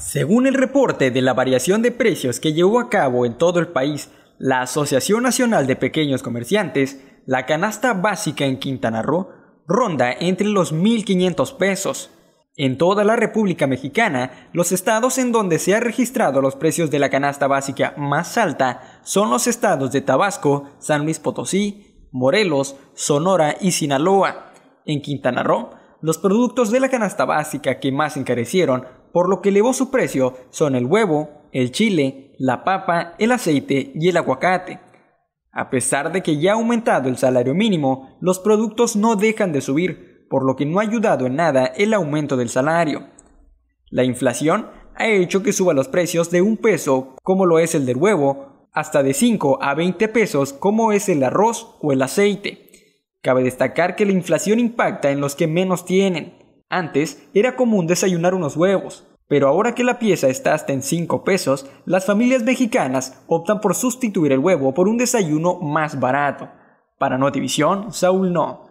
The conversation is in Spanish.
Según el reporte de la variación de precios que llevó a cabo en todo el país la Asociación Nacional de Pequeños Comerciantes, la canasta básica en Quintana Roo ronda entre los 1.500 pesos. En toda la República Mexicana, los estados en donde se han registrado los precios de la canasta básica más alta son los estados de Tabasco, San Luis Potosí, Morelos, Sonora y Sinaloa. En Quintana Roo, los productos de la canasta básica que más encarecieron por lo que elevó su precio son el huevo, el chile, la papa, el aceite y el aguacate. A pesar de que ya ha aumentado el salario mínimo, los productos no dejan de subir, por lo que no ha ayudado en nada el aumento del salario. La inflación ha hecho que suba los precios de un peso, como lo es el del huevo, hasta de 5 a 20 pesos, como es el arroz o el aceite. Cabe destacar que la inflación impacta en los que menos tienen, antes era común desayunar unos huevos, pero ahora que la pieza está hasta en 5 pesos, las familias mexicanas optan por sustituir el huevo por un desayuno más barato. Para Notivisión, Saúl No.